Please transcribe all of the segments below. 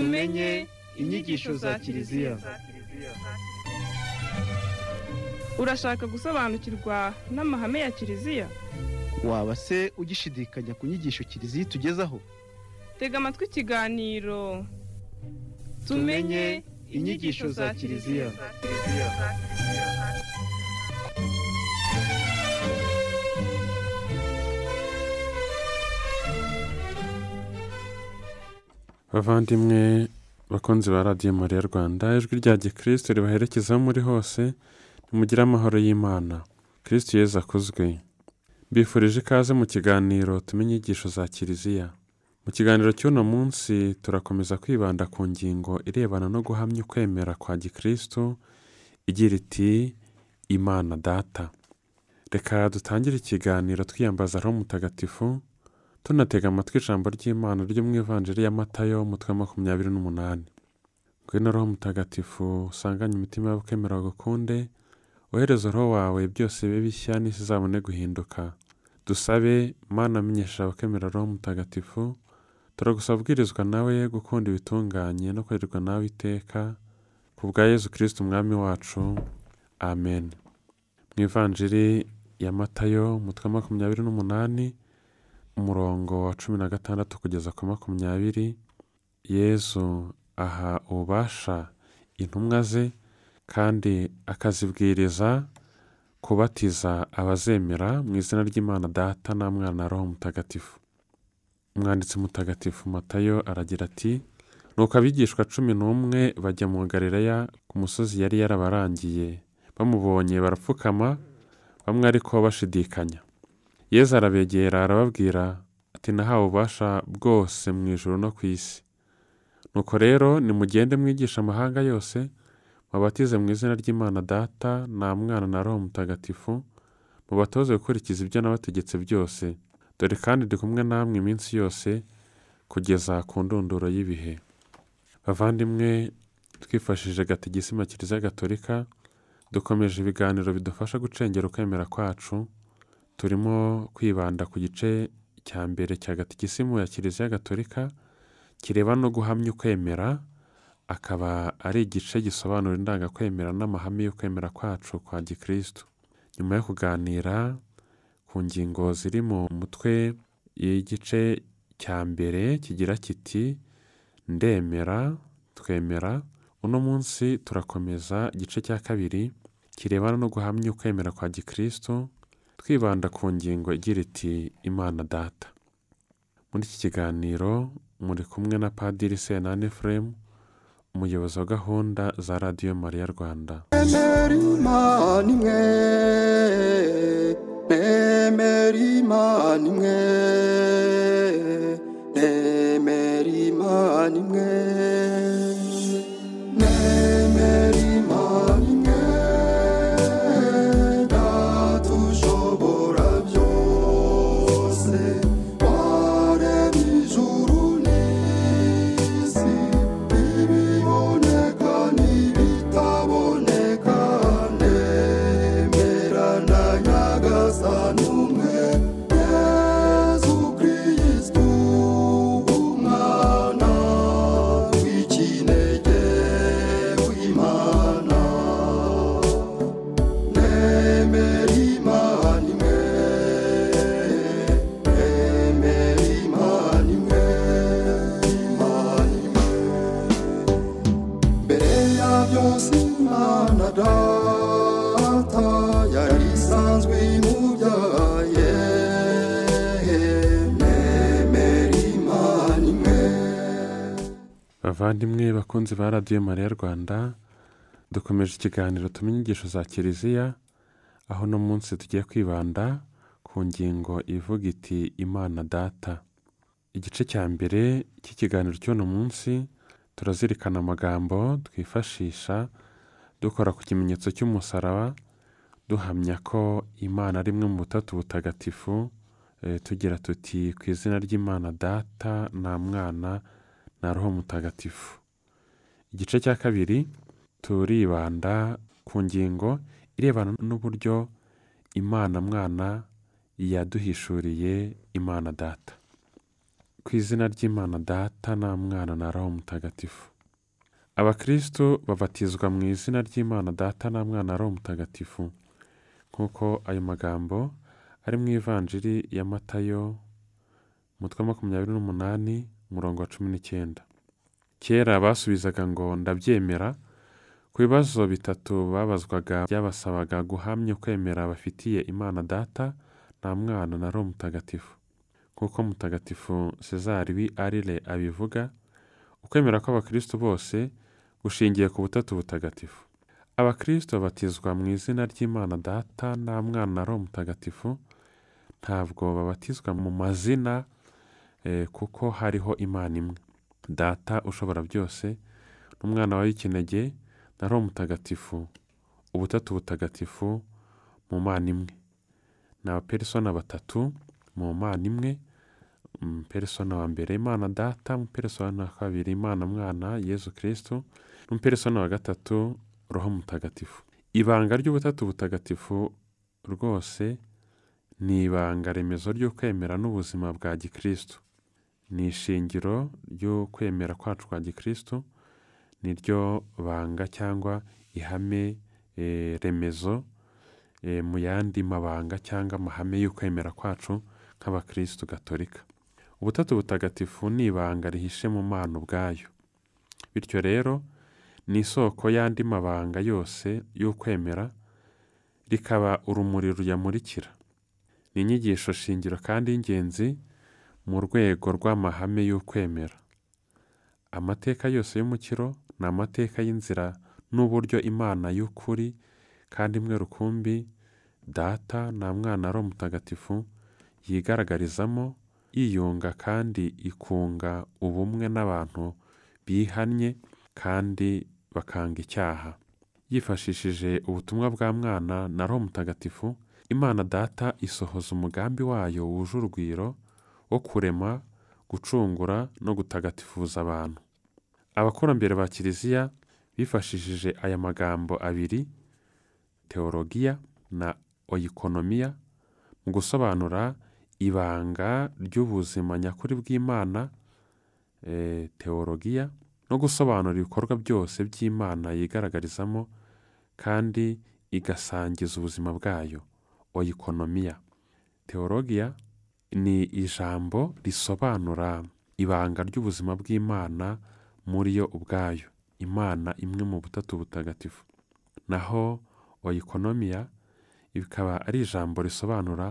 tumenye inyigisho za kiliziya urashaka gusobanukirwa n'amahame ya kiliziya waba se ugishidikanya ku nyigisho kiliziya itugezaho tega amatwi ikiganiro tumenye inyigisho za kiliziya bavandimwe bakunzi ba radiyo mariya rwanda ijwi rya gikirisite ribaherekeza muri hose nimugire amahoro y'imana kirisiti yeza akuzwe bifurije ikaze mu kiganiro tumenye inyigisho za kiliziya mu kiganiro cy'uno munsi turakomeza kwibanda ku ngingo irebana no guhamya ukwemera kwa gikirisito igira iti imana data reka dutangire ikiganiro twiyambaza aho mutagatifu tunatega amatwi ijambo ry'imana ryo mu ivanjiri y'amatayo umutwe wa makumyabiri n'umunani ngwino roho mutagatifu usanganye imitima yabo kwemera gukunde wohereze roho wawe byose bibe bishya n'isi izabone guhinduka dusabe mana amenyesha abakemera roho mutagatifu turagusaba nawe gukunda ibitunganye no kurerwa nawe iteka ku bwa yezu kirisiti umwami wacu amen mu ivanjiri ya matayo umutwe wa makumyabiri n'umunani umurongo wa cumi na gatandatu kugeza ku makumyabiri yezu aha ububasha intumwa ze kandi akazibwiriza kubatiza abazemera mu izina ry'imana data na mwana roho mutagatifu umwanditsi mutagatifu matayo aragira ati nuko abigishwa cumi n'umwe bajya mu garileya ku musozi yari yarabarangiye bamubonye barapfukama bamwe ariko bashidikanya yezu arabegera arababwira ati nahawe ububasha bwose mu ijoro no ku isi nuko rero nimugende mwigisha amahanga yose mubatize mu izina ry'imana data na mwana na roho mutagatifu mubatoze gukurikiza ibyo nabategetse byose dore kandi ndi kumwe namwe iminsi yose kugeza ku ndunduro y'ibihe bavandimwe twifashishije gatigisimu kiliziya gatolika dukomeje ibiganiro bidufasha gucengera ukwemera kwacu turimo kwibanda ku gice cya mbere cya gatikisimu ya kiliziya gatolika kireba no guhamya ukwemera akaba ari igice gisobanura indangakwemera n'amahame yo kwemera kwacu kwa gikirisitu nyuma yo kuganira ku ngingo ziri mu mutwe y'igice cya mbere kigira kiti ndemera twemera uno munsi turakomeza igice cya kabiri kirebana no guhamya ukwemera kwa gikirisitu twibanda ku ngingo igira iti imana data muri iki kiganiro muri kumwe na padiri senani efuremu umuyobozi wa gahunda za radiyo mariya rwanda nemera imana imwe nemera imana imwe nemera data yari isanzwe mu byaye bavandimwe bakunzi ba radiyo mariya rwanda dukomeje ikiganiro tumenya inyigisho za kiliziya aho uno munsi tugiye kwibanda ku ngingo ivuga iti imana data igice cya mbere cy'ikiganiro cy'uno munsi turazirikana amagambo twifashisha dukora ku kimenyetso cy'umusaraba duhamya ko imana ari imwe mu butatu butagatifu eh, tugira tuti ku izina ry'imana data na mwana na roho mutagatifu igice cya kabiri turibanda ku ngingo irebana n'uburyo imana mwana yaduhishuriye imana data ku izina ry'imana data na mwana na roho mutagatifu abakirisitu babatizwa mu izina ry'imana data na mwana ari umutagatifu nk'uko ayo magambo ari mu ivanjiri ya matayo umutwe makumyabiri n'umunani umurongo wa cumi n'icyenda kera basubizaga ngo ndabyemera ku bibazo bitatu babazwaga byabasabaga guhamya kwemera bafitiye imana data na mwana na mutagatifu nk'uko mutagatifu cezari wi abivuga ukwemera kw'abakirisitu bose gushingiye ku butatu butagatifu Abakristo batizwa mu izina ry'imana data nta mwana ari umutagatifu ntabwo babatizwa mu mazina eh, kuko hariho imana imwe data ushobora byose n'umwana wawe w'ikinege nari umutagatifu ubutatu butagatifu mu mana imwe ni abaperisona batatu mu mana imwe umuperesona wa mbere imana data umuperesona wa kabiri imana mwana yezu kirisitu n'umuperesona wa gatatu roho mutagatifu ibanga ry'ubutatu butagatifu rwose ni ibanga remezo ry'ukwemera n'ubuzima bwa gikirisitu ni ishingiro ryo kwemera kwacu kwa gikirisitu ryo banga cyangwa ihame eh, remezo eh, mu yandi mabanga cyangwa amahame y'ukwemera kwacu nk'abakirisitu gatolika ubutatu butagatifu ni ibanga rihishe mu mana ubwayo bityo rero ni isoko y'andi mabanga yose y'ukwemera rikaba urumuri ruyamurikira ni inyigisho shingiro kandi y'ingenzi mu rwego rw'amahame y'ukwemera amateka yose y'umukiro ni amateka y'inzira n'uburyo imana y'ukuri kandi imwe rukumbi data na mwana ari umutagatifu yigaragarizamo yiyunga kandi ikunga ubumwe n'abantu bihannye kandi bakanga icyaha, yifashishije ubutumwa bwa mwana na roho mutagatifu, Imana data isohoza umugambi wayo wuje urugwiro wo kurema, gucungura no gutagatifuza abantu. Abakurambere ba kiliziya bifashishije aya magambo abiri teologiya na oyikonomiya mu gusobanura ibanga ry'ubuzima nyakuri bw'imana eh, teologiya no gusobanura ibikorwa byose by'imana yigaragarizamo kandi igasangiza ubuzima bwayo oikonomiya teologiya ni ijambo risobanura ibanga ry'ubuzima bw'imana muri yo ubwayo imana imwe mu butatu butagatifu naho oikonomiya rikaba ari ijambo risobanura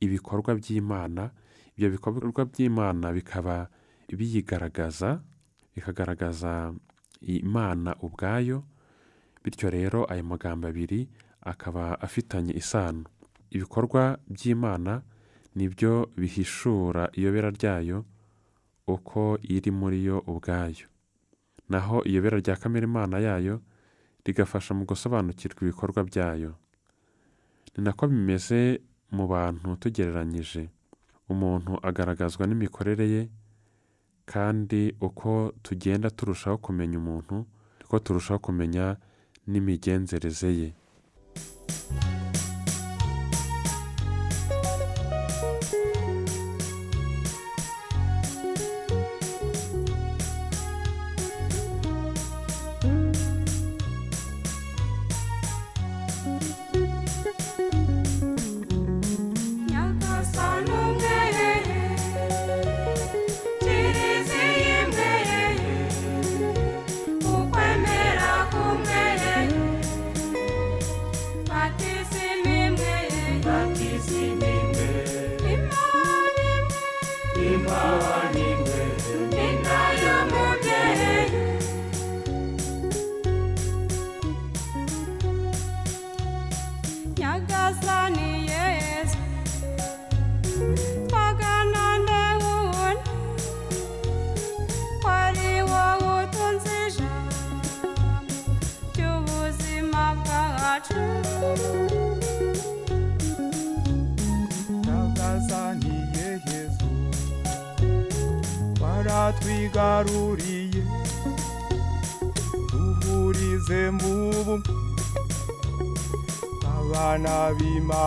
ibikorwa by'imana ibyo bikorwa by'imana bikaba biyigaragaza bikagaragaza imana ubwayo bityo rero ayo magambo abiri akaba afitanye isano ibikorwa by'imana ni byo bihishura iyobera ryayo uko iri muri yo ubwayo naho iyobera rya kamere imana yayo rigafasha mu gusobanukirwa ibikorwa byayo ni nako bimeze mu bantu tugereranyije umuntu agaragazwa n'imikorere ye kandi uko tugenda turushaho kumenya umuntu niko turushaho kumenya n'imigenzereze ye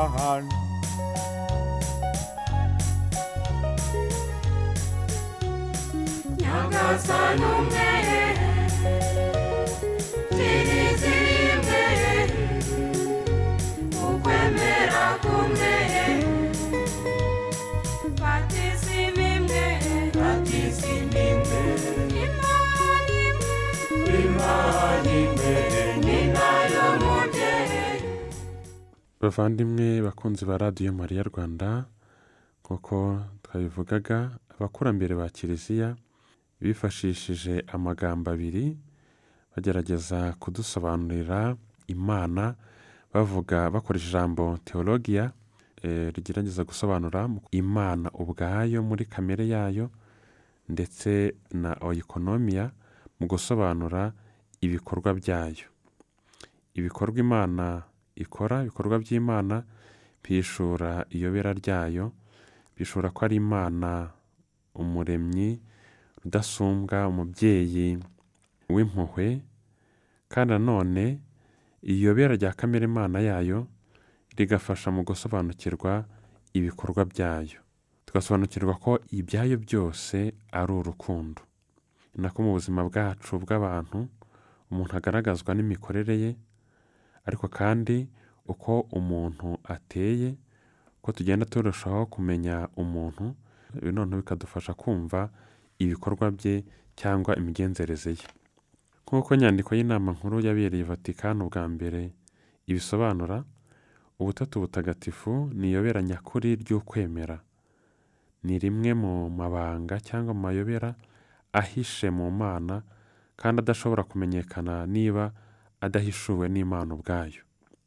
on. Nagasanome, Tinizime, Ukwemera kumwe, Batisimimwe, Batisimimwe, bavandimwe bakunzi ba radiyo mariya rwanda kuko twabivugaga abakurambere ba kiliziya bifashishije amagambo abiri bagerageza kudusobanurira imana bavuga bakoresha ijambo teologiya eh, rigerageza gusobanura imana ubwayo muri kamere yayo ndetse na oikonomiya mu gusobanura ibikorwa byayo ibikorwa imana ikora ibikorwa by'imana biyishura iyobera ryayo, bishura ko ari imana umuremyi udasumbwa, umubyeyi w'impuhwe kandi nanone iyobera rya kamere Imana yayo rigafasha mu gusobanukirwa ibikorwa byayo, tugasobanukirwa ko ibyayo byose ari urukundo, ni nako mu buzima bwacu bw'abantu umuntu agaragazwa n'imikorere ye. ariko kandi uko umuntu ateye ko tugenda turushaho kumenya umuntu noneho bikadufasha kumva ibikorwa bye cyangwa imigenzereze ye nk'uko inyandiko y'inama nkuru yabereye vatikani ubwa mbere ibisobanura ubutatu butagatifu ni iyobera nyakuri ry'ukwemera ni rimwe mu mabanga cyangwa mu mayobera ahishe mu mana kandi adashobora kumenyekana niba adahishuwe n'imana ubwayo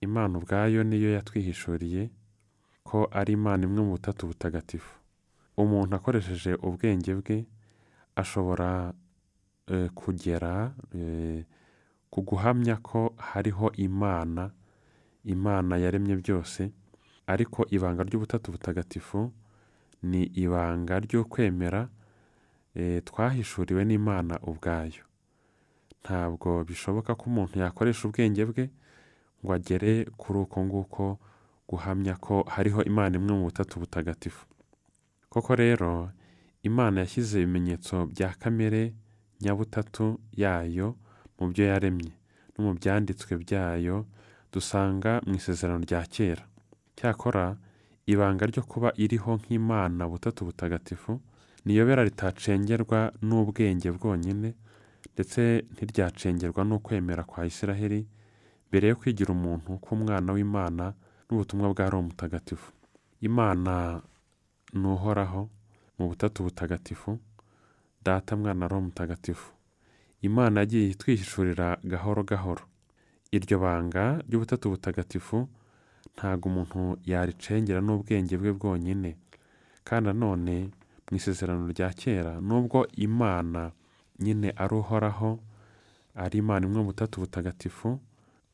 imana ubwayo niyo yatwihishuriye ko ari imana imwe mu butatu butagatifu umuntu akoresheje ubwenge bwe ashobora e, kugera e, ku guhamya ko hariho imana imana yaremye byose ariko ibanga ry'ubutatu butagatifu ni ibanga ryo kwemera e, twahishuriwe n'imana ubwayo ntabwo bishoboka ko umuntu yakoresha ubwenge bwe ngo agere kuri uko nguko guhamya ko hariho imana imwe mu butatu butagatifu koko rero imana yashyize ibimenyetso bya kamere nyabutatu yayo mu byo yaremye no mu byanditswe byayo dusanga mu isezerano rya kera cyakora ibanga ryo kuba iriho nk'imana butatu butagatifu niyobera ritacengerwa n'ubwenge bwonyine ndetse ntiryacengerwa n’ukwemera kwa israheli mbere yo kwigira umuntu k'umwana w'imana n'ubutumwa bwa roho mutagatifu imana ni uhoraho mu butatu butagatifu data mwana roho mutagatifu imana yagiye twihishurira gahoro gahoro iryo banga ry'ubutatu butagatifu ntabwo umuntu yaricengera n'ubwenge bwe bwonyine kandi nanone mu isezerano rya kera nubwo imana nyine ari uhoraho ari imana imwe butatu butagatifu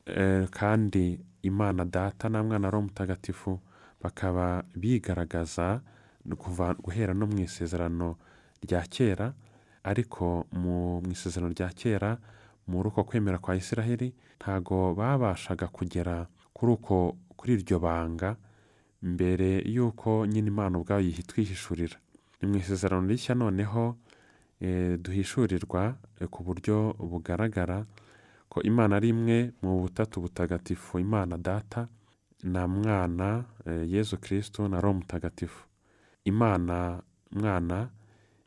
eh, kandi imana data na mwana ari mutagatifu bakaba bigaragaza guhera no mu isezerano rya kera ariko mu isezerano rya kera muri uko kwemera kwa israheli ntago babashaga kugera kuri uko kuri iryo banga mbere y'uko nyine imana ubwayo yihita ni mu isezerano rishya noneho Eh, duhishurirwa eh, ku buryo bugaragara ko imana ari imwe mu butatu butagatifu imana data na mwana eh, yezu kirisito na roho mutagatifu imana mwana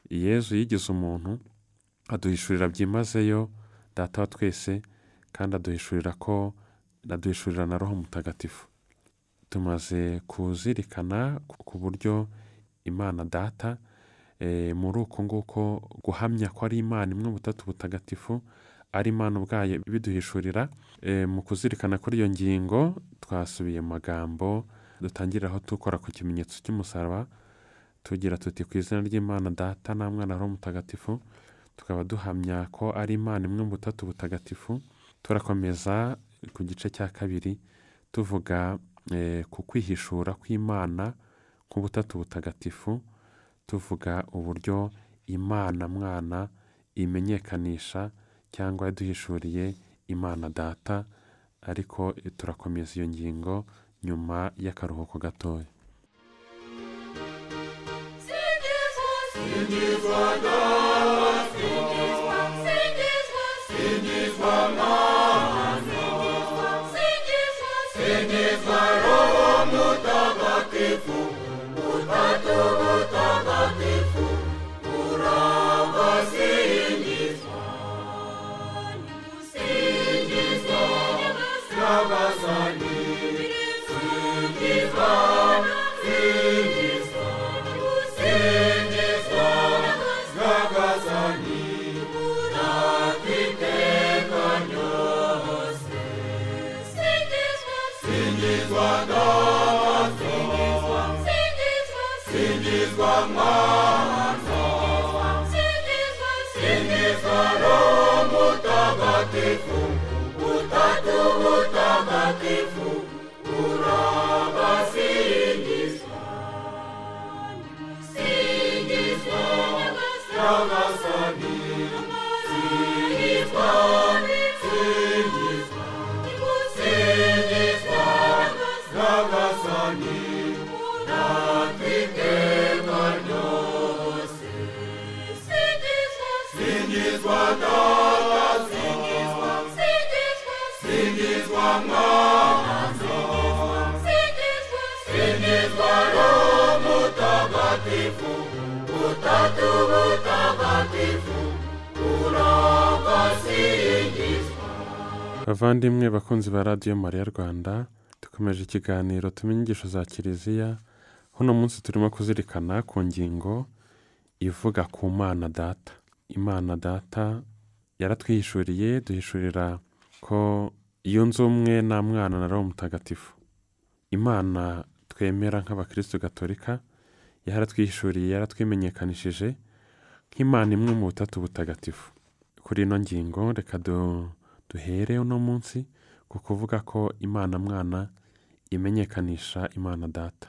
yezu yigize umuntu aduhishurira byimazeyo data wa twese kandi aduhishurira ko aduhishurira na roho mutagatifu tumaze kuzirikana ku buryo imana data Eh, muri uko nguko guhamya ko ari imana imwe butatu butagatifu ari imana ubwayo biduhishurira eh, mu kuzirikana kuri iyo ngingo twasubiye mu magambo dutangiriraho dukora ku kimenyetso cy'umusaraba tugira tuti ku izina ry'imana data na mwana wari umutagatifu tukaba duhamya ko ari imana imwe butatu butagatifu turakomeza ku gice cya kabiri tuvuga eh, ku kwihishura kw'imana ku’butatu butagatifu tuvuga uburyo Imana mwana imenyekanisha cyangwa yaduhishuriye Imana data ariko turakomeza iyo ngingo nyuma y'akaruhuko gatoya mutagatifu Singizwa, Singizwa, Sing his Roho Bavandimwe bakunzi ba radiyo mariya rwanda dukomeje ikiganiro tumenye inyigisho za kiliziya hano munsi turimo kuzirikana ku ngingo ivuga ku mana data imana data yaratwihishuriye duhishurira ko iyo nzu umwe nta mwana na roho mutagatifu imana twemera nk'abakirisitu gatolika yaratwishuriye yaratwimenyekanishije nk'imana imwe mu butatu butagatifu kuri ino ngingo reka duhere uno munsi ku kuvuga ko imana mwana imenyekanisha imana data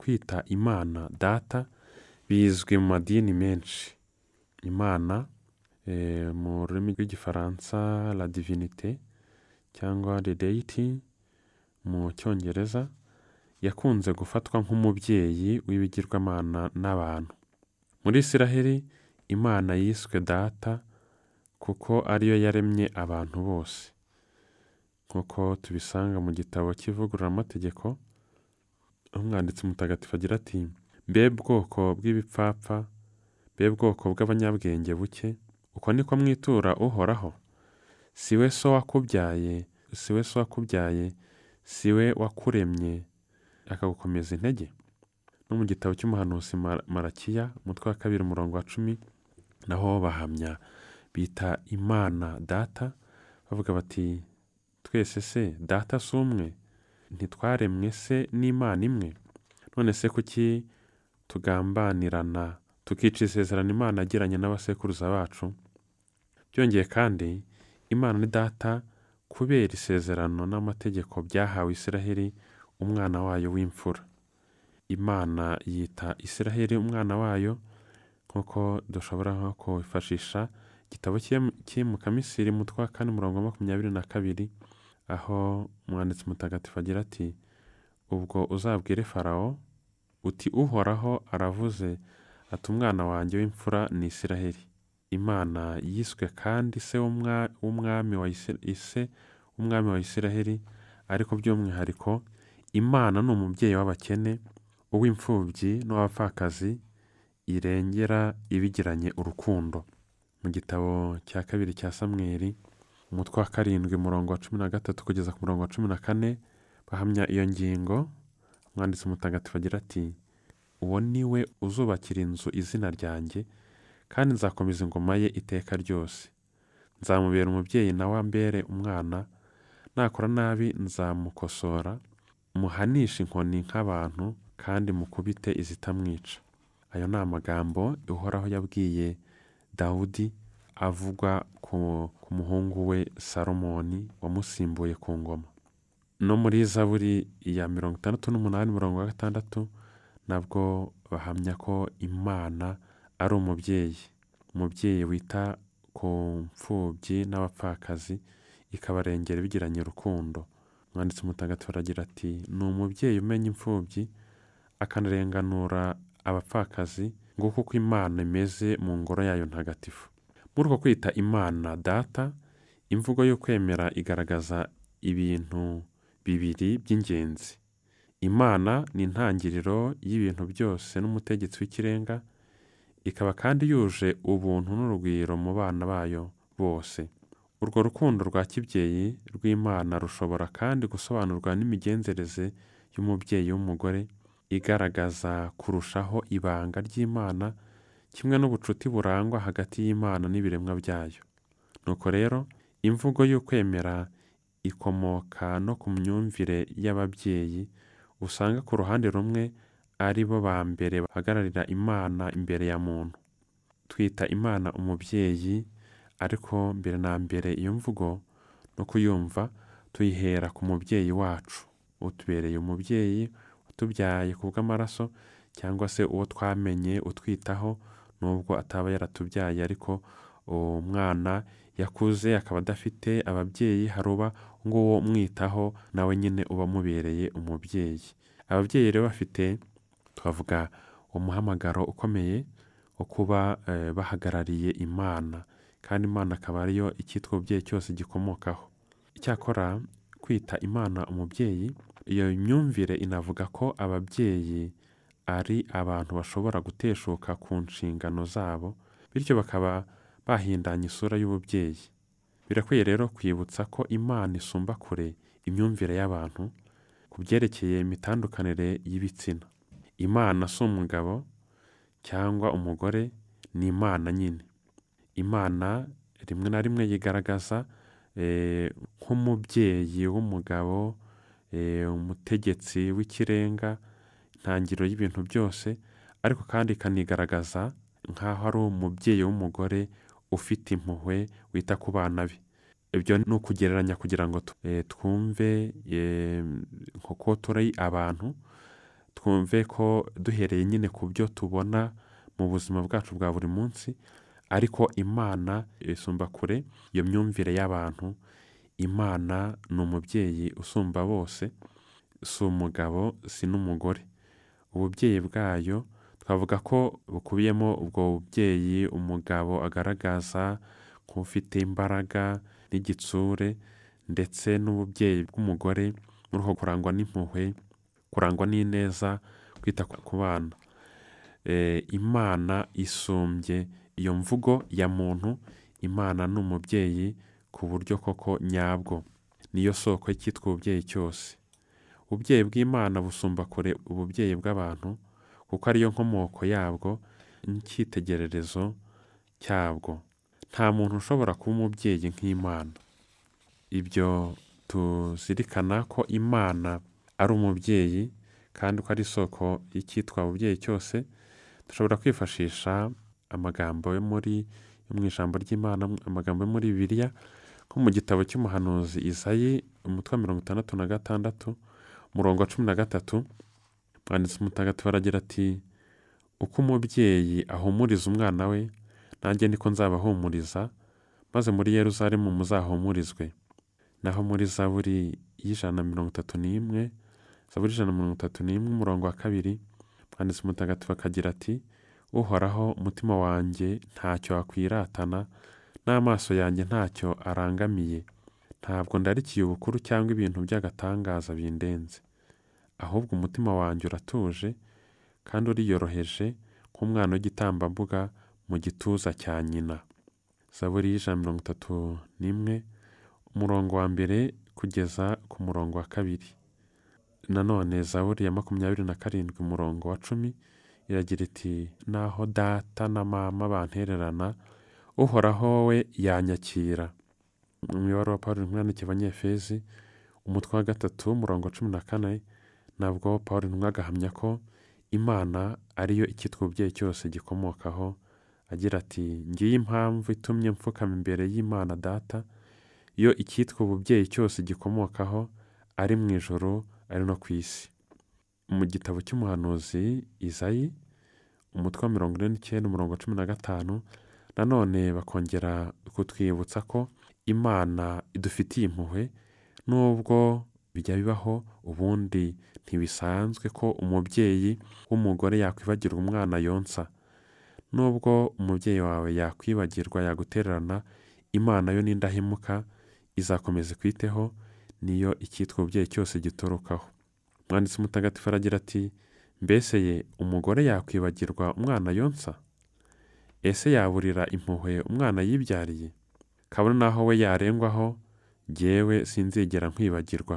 kwita imana data bizwi mu madini menshi imana eh, mu rurimi rw'igifaransa la divinite cyangwa redeyiti mu cyongereza yakunze gufatwa nk'umubyeyi w'ibigirwamana n'abantu muri israheli imana yiswe data kuko ariyo yaremye abantu bose nk'uko tubisanga mu gitabo cy'ivugururamategeko umwanditsi mutagatifu agira ati mbe bwoko bw'ibipfapfa mbe bwoko bw'abanyabwenge buke uko niko mwitura uhoraho si we so wakubyaye si we so wakubyaye si we wakuremye akagukomeza intege no mu gitabo cy'umuhanuzi marakiya umutwe wa kabiri umurongo wa cumi naho bahamya bita imana data bavuga bati twese se data si umwe ntitwaremwe se n'imana imwe none se kuki tugambanirana tukica isezerano imana agiranye n'abasekuruza bacu byongeye kandi imana ni data kubera isezerano n'amategeko byahawe israheli umwana wayo w'imfura imana yita israheli umwana wayo nk'uko dushobora nko kwifashisha igitabo cy'imukamisiri mutwa kane umurongo wa makumyabiri na kabiri aho umwanditsi mutagatifu agira ati ubwo uzabwire farawo uti uhoraho aravuze ati umwana wanjye w'imfura ni israheli imana yiswe kandi se w'umwami wa israheli ariko by'umwihariko imana ni umubyeyi w'abakene uw'imfubyi n'uw'abapfakazi irengera ibigiranye urukundo mu gitabo cya kabiri cya samweri umutwe wa karindwi umurongo wa cumi na gatatu kugeza ku murongo wa cumi na kane bahamya iyo ngingo umwanditsi mutagatifu agira ati uwo ni we uzubakira inzu izina ryanjye kandi nzakomeza ingoma ye iteka ryose nzamubera umubyeyi nawe ambere umwana nakora nabi nzamukosora muhanisha inkoni nk'abantu kandi mukubite izitamwica ayo ni amagambo uhoraho yabwiye dawudi avugwa ku muhungu we salomoni wamusimbuye ku ngoma no muri zaburi ya mirongo itandatu n'umunani mirongo gatandatu nabwo bahamya ko imana ari umubyeyi umubyeyi wita ku mfubyi n'abapfakazi ikabarengera bigiranye urukundo umwanditsi umutagatifu aragira ati ni umubyeyi umenya imfubyi akanarenganura abapfakazi nguko uko imana imeze mu ngoro yayo ntagatifu muri uko kwita imana data imvugo yo kwemera igaragaza ibintu bibiri by'ingenzi imana ni intangiriro y'ibintu byose n'umutegetsi w'ikirenga ikaba kandi yuje ubuntu n'urugwiro mu bana bayo bose Urwo rukundo rwa kibyeyi rw'Imana rushobora kandi gusobanurwa n'imigenzereze y'umubyeyi w'umugore igaragaza kurushaho ibanga ry'Imana kimwe n'ubucuti burangwa hagati y'Imana n'ibiremwa byayo. Nuko rero imvugo y'ukwemera ikomoka no ku myumvire y'ababyeyi usanga ku ruhande rumwe ari bo ba mbere bahagararira Imana imbere ya muntu. Twita Imana umubyeyi ariko mbere na mbere iyo mvugo no kuyumva tuyihera ku mubyeyi wacu utubereye umubyeyi utubyaye ku bw'amaraso cyangwa se uwo twamenye utwitaho nubwo ataba yaratubyaye ariko uwo mwana yakuze akaba adafite ababyeyi hari uba nguwo umwitaho nawe nyine uba umubereye umubyeyi ababyeyi rero bafite twavuga umuhamagaro ukomeye wo kuba eh, bahagarariye imana kandi imana akaba ariyo icyitwa umubyeyi cyose gikomokaho icyakora kwita imana umubyeyi iyo myumvire inavuga ko ababyeyi ari abantu bashobora guteshuka ku nshingano zabo bityo bakaba bahindanya isura y'ububyeyi birakwiye rero kwibutsa ko imana isumba kure imyumvire y'abantu ku byerekeye imitandukanire y'ibitsina imana si umugabo cyangwa umugore ni imana nyine imana rimwe na rimwe yigaragaza eh, nk'umubyeyi w'umugabo eh, umutegetsi w'ikirenga intangiriro y'ibintu byose ariko kandi ikanigaragaza nk'aho ari umubyeyi w'umugore ufite impuhwe wita ku bana be ibyo ni ukugereranya kugira ngo eh, twumve ko turi abantu twumve ko duhereye nyine ku byo tubona mu buzima bwacu bwa buri munsi ariko imana isumba kure iyo myumvire y'abantu imana ni umubyeyi usumba bose si umugabo si n'umugore ububyeyi bwayo twavuga ko bukubiyemo ubwo bubyeyi umugabo agaragaza nk'ufite imbaraga n'igitsure ndetse n'ububyeyi bw'umugore muri uko kurangwa n'impuhwe kurangwa n'ineza kwita ku bana eh, imana isumbye iyo mvugo ya muntu imana ni umubyeyi ku buryo koko nyabwo niyo soko y'icyitwa ububyeyi cyose ububyeyi bw'imana busumba kure ububyeyi bw'abantu kuko ariyo nkomoko yabwo n'icyitegererezo cyabwo nta muntu ushobora kuba umubyeyi nk'imana ibyo tuzirikana ko imana ari umubyeyi kandi ko ari isoko y'icyitwa ububyeyi cyose dushobora kwifashisha amagambo yo mu ijambo ry'imana amagambo yo muri bibiliya nko mu gitabo cy'umuhanuzi isayi umutwe wa mirongo itandatu na gatandatu umurongo wa cumi na gatatu umwanditsi mutagatifu aragira ati uko umubyeyi ahumuriza umwana we nanjye niko nzabahumuriza maze muri Yeruzalemu muzahumurizwe naho muri zaburi y'ijana na mirongo itatu n'imwe zaburi ijana na mirongo itatu n'imwe umurongo wa kabiri umwanditsi mutagatifu akagira ati uhoraho umutima wanjye ntacyo wakwiratana n'amaso yanjye ntacyo arangamiye ntabwo ndarikiye ubukuru cyangwa ibintu by'agatangaza bindenze ahubwo umutima wanjye uratuje kandi uriyoroheje nk'umwana w'igitambambuga mu gituza cya nyina zaburi y'ijana mirongo itatu n'imwe umurongo wa mbere kugeza ku murongo wa kabiri nanone zaburi ya makumyabiri na karindwi umurongo wa cumi iragira iti naho data na mama bantererana uhoraho we yanyakira umubare wa paul mwandike abanyefezi umutwe wa gatatu umurongo cumi na kane nabwo paul ntumwe agahamya ko imana ariyo ikitwa ubyeyi cyose gikomokaho agira ati ngiyi impamvu itumye mfukama imbere y'imana data iyo icyitwa ububyeyi cyose gikomokaho ari mu ijoro ari no ku isi mu gitabo cy'umuhanuzi Izayi, umutwe wa mirongo ine n'icyenda umurongo cumi na gatanu, nanone bakongera kutwibutsa ko imana idufitiye impuhwe nubwo bijya bibaho ubundi ntibisanzwe ko umubyeyi w'umugore yakwibagirwa umwana yonsa, nubwo umubyeyi wawe yakwibagirwa yagutererana imana yo n'indahemuka izakomeza kwiteho niyo icyitwa umubyeyi cyose giturukaho. umwanditsi mutagatifu aragira ati mbese ye umugore yakwibagirwa umwana yonsa ese yaburira impuhwe umwana yibyariye kabone n'aho we yarengwaho ngewe sinzigera nkwibagirwa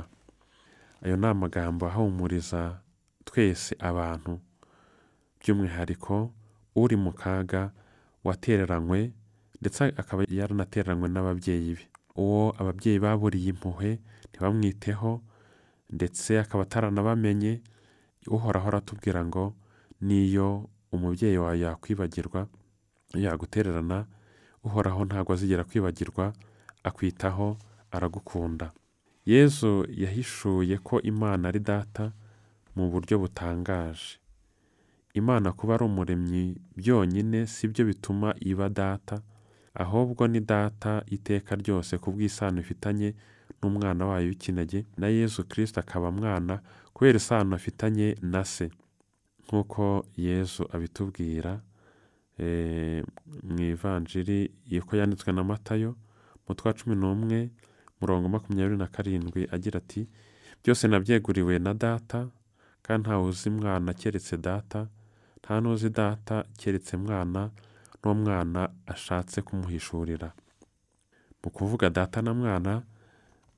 ayo ni amagambo ahumuriza twese abantu by'umwihariko uri mu kaga watereranywe ndetse akaba yaranateranywe n'ababyeyi be uwo ababyeyi baburiye impuhwe ntibamwiteho ndetse akaba ataranabamenye uhoraho aratubwira ngo n'iyo umubyeyi wawe yakwibagirwa yagutererana uhoraho ntabwo azigera kwibagirwa akwitaho aragukunda yezu yahishuye ko imana ari data mu buryo butangaje imana kuba ari umuremyi byonyine si byo bituma iba data ahubwo ni data iteka ryose ku bw'isano ifitanye n'umwana wayo w'ikinege na yezu kirisita akaba mwana kubera isano afitanye na se nk'uko yezu abitubwira eh, mu ivanjiri yuko yanditswe na matayo mutwa cumi n'umwe murongo makumyabiri na karindwi agira ati byose nabyeguriwe na data kandi ntawe uzi mwana keretse data nta n'uzi data keretse mwana n'uwo mwana ashatse kumuhishurira mu kuvuga data na mwana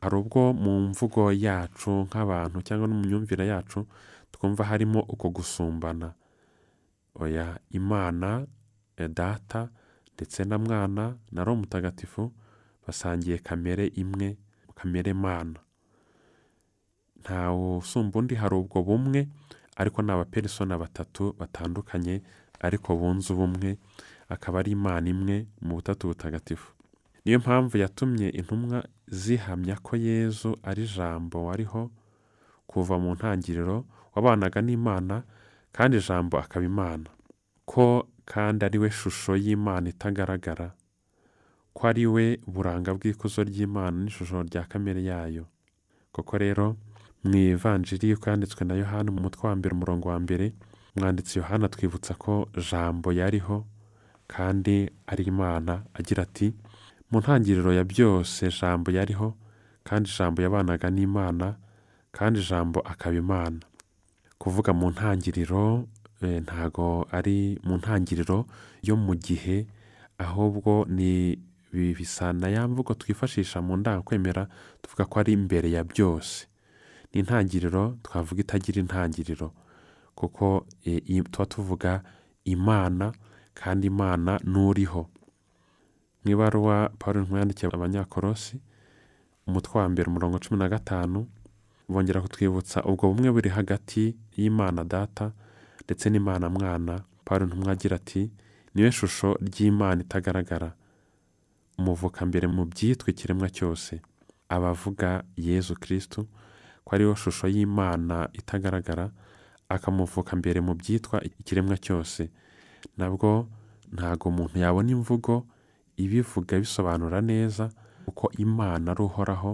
hari ubwo mu mvugo yacu nk'abantu cyangwa no mu myumvire yacu twumva harimo uko gusumbana oya imana eh, data ndetse na mwana na roho mutagatifu basangiye kamere imwe kamere mana ntawe usumba undi hari ubwo bumwe ariko ni abaperisona batatu batandukanye ariko bunze ubumwe akaba ari imana imwe mu butatu butagatifu niyo mpamvu yatumye intumwa zihamya ko yezu ari ijambo wariho kuva mu ntangiriro wabanaga n'imana kandi ijambo akaba imana ko kandi ari we shusho y'imana itagaragara ko ari we buranga bw'ikuzo ry'imana n'ishusho rya kamere yayo koko rero mu ivanjiri y'uko yanditswe na yohani mu mutwe wa mbere umurongo wa mbere mwanditsi Yohana atwibutsa ko jambo yariho kandi ari imana agira ati mu ntangiriro ya byose jambo yariho kandi ijambo yabanaga n'imana kandi jambo akaba imana kuvuga mu ntangiriro eh, ntago ari mu ntangiriro yo mu gihe ahubwo ni bisana ya mvugo twifashisha mu ndangakwemera tuvuga ko ari imbere ya byose ni intangiriro twavuga itagira intangiriro kuko eh, tuba tuvuga imana kandi imana n’uriho. mu ibaruwa paul ntwandikiye abanyakorosi umutwe wa mbere umurongo cumi na gatanu bongera kutwibutsa ubwo bumwe buri hagati y'imana data ndetse n'imana mwana paul ntumwagira ati “Niwe shusho ry'imana itagaragara umuvuka mbere mu byitwa ikiremwa cyose abavuga yezu kirisitu ko ariyo shusho y'imana itagaragara akamuvuka mbere mu byitwa ikiremwa cyose nabwo ntago umuntu yabona imvugo ibivuga bisobanura neza kuko Imana ari uhoraho,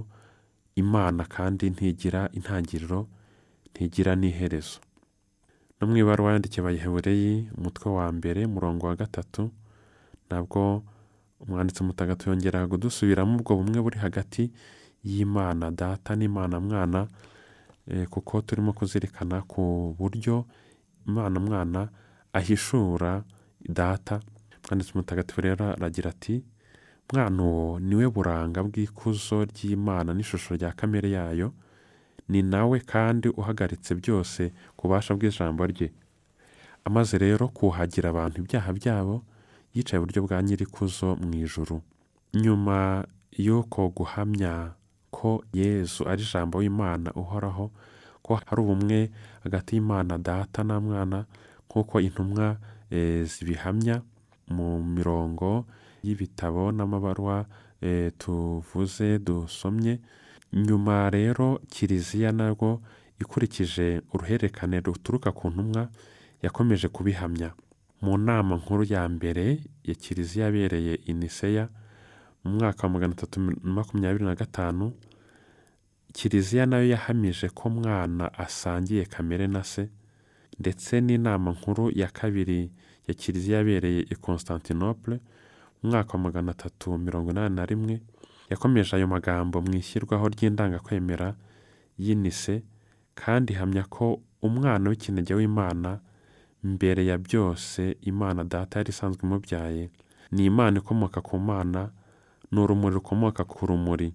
Imana kandi ntigira intangiriro, ntigira n'iherezo. No mu ibaruwa yandikiye abahebureyi umutwe wa mbere umurongo wa gatatu, nabwo umwanditsi mutagatifu yongera kudusubiramo ubwo bumwe buri hagati y'Imana Data n'Imana Mwana, eh, kuko turimo kuzirikana ku buryo Imana Mwana ahishura data umwanditsi mutagatifu rero aragira ati mwana uwo niwe buranga bw'ikuzo ry'imana n'ishusho rya kamere yayo ni nawe kandi uhagaritse byose ku bubasha bw'ijambo rye amaze rero kuhagira abantu ibyaha byabo yicaye iburyo bwa nyirikuzo mu ijuru nyuma y'uko guhamya ko yezu ari ijambo w'imana uhoraho ko hari ubumwe hagati y'imana data na mwana nk'uko intumwa eh, zibihamya mu mirongo y'ibitabo n'amabaruwa eh, tuvuze dusomye, nyuma rero kiliziya nabwo ikurikije uruhererekane ruturuka ku ntumwa yakomeje kubihamya. Mu nama nkuru ya mbere ya kiliziya yabereye i mu mwaka wa magana atatu makumyabiri na gatanu, kiliziya nayo yahamije ko mwana asangiye kamere na se. ndetse n'inama nkuru ya kabiri ya kiliziya yabereye i Constantinople mu mwaka wa magana atatu mirongo inani na rimwe, yakomeje ayo magambo mu ishyirwaho ry'indangakwemera y'inise kandi ihamya ko umwana w'ikinege w'Imana mbere ya byose Imana data yari isanzwe imubyaye, ni Imana ikomoka ku Mana, ni urumuri rukomoka ku rumuri,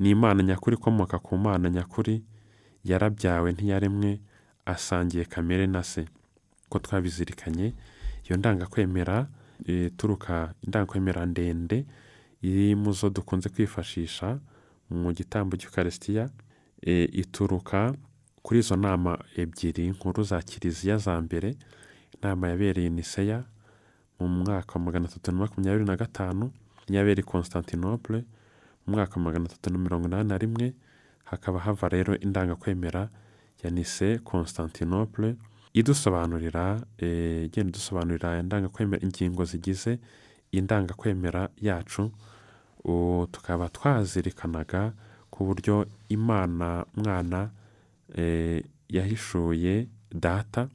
ni Imana nyakuri ikomoka ku Mana nyakuri, yarabyawe ntiyaremwe asangiye kamere na se ko twabizirikanye iyo ndangakwemera ituruka e, indangakwemera ndende iri mu zo dukunze kwifashisha mu gitambo cy'ukarisitiya e, ituruka kuri izo nama ebyiri nkuru za kiliziya za mbere inama yabereye niseya mu mwaka wa magana atatu na makumyabiri na gatanu yabereye constantinople mu mwaka wa magana atatu na mirongo inani na rimwe hakaba hava rero indangakwemera ya nise constantinople idusobanurira eh, igenda idusobanurira ingingo zigize indangakwemera yacu tukaba twazirikanaga ku buryo imana mwana eh, yahishuye data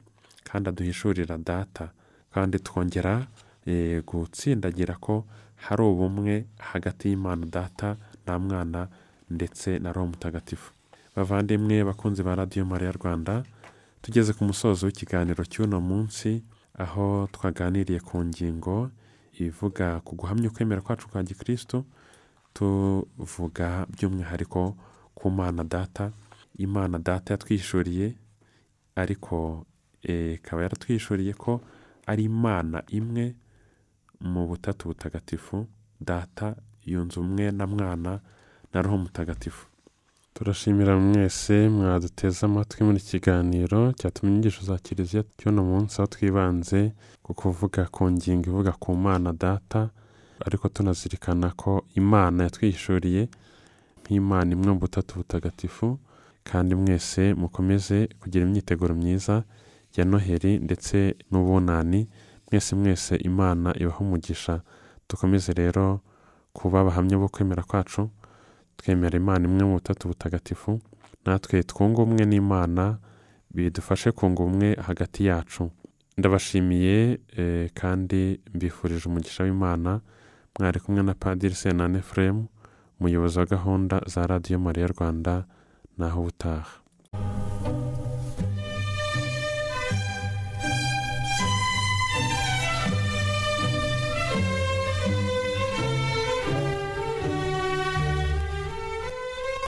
kandi aduhishurira data kandi twongera eh, gutsindagira ko hari ubumwe hagati y'imana data na mwana ndetse na roho mutagatifu bavandimwe bakunzi ba radiyo mariya rwanda tugeze ku musozo w'ikiganiro cy'uno munsi aho twaganiriye ku ngingo ivuga ku guhamya ukwemera kwacu kwa gikirisitu tuvuga by'umwihariko ku mana data imana data yatwishuriye ariko eh, ikaba yaratwishuriye ko ari imana imwe mu butatu butagatifu data yunze umwe na mwana na roho mutagatifu turashimira mwese mwaduteze amatwi muri kiganiro cyatumye inyigisho za kiliziya cy'uno munsi aho twibanze ku kuvuga ku ngingo ivuga ku mana data ariko tunazirikana ko imana yatwishuriye nk'imana imwe mu butatu butagatifu kandi mwese mukomeze kugira imyiteguro myiza ya noheli ndetse n'ubunani mwese mwese imana ibaha umugisha dukomeze rero kuba abahamya bo kwemera kwacu twemera imana imwe mu butatu butagatifu natwe twunga umwe n'imana bidufashe kunga umwe hagati yacu ndabashimiye eh, kandi mbifurije umugisha w'imana mwari kumwe na padiri senane furemu umuyobozi wa gahunda za radiyo mariya rwanda naho ubutaha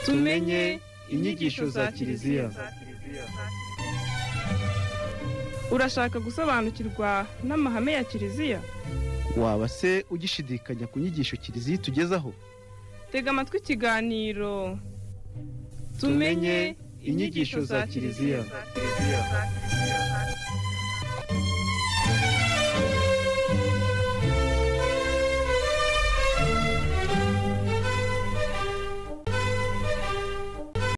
tumenye inyigisho za kiliziya urashaka gusobanukirwa n'amahame ya kiliziya waba se ugishidikanya ku nyigisho kiliziya itugezaho tega amatwi ikiganiro tumenye inyigisho za kiliziya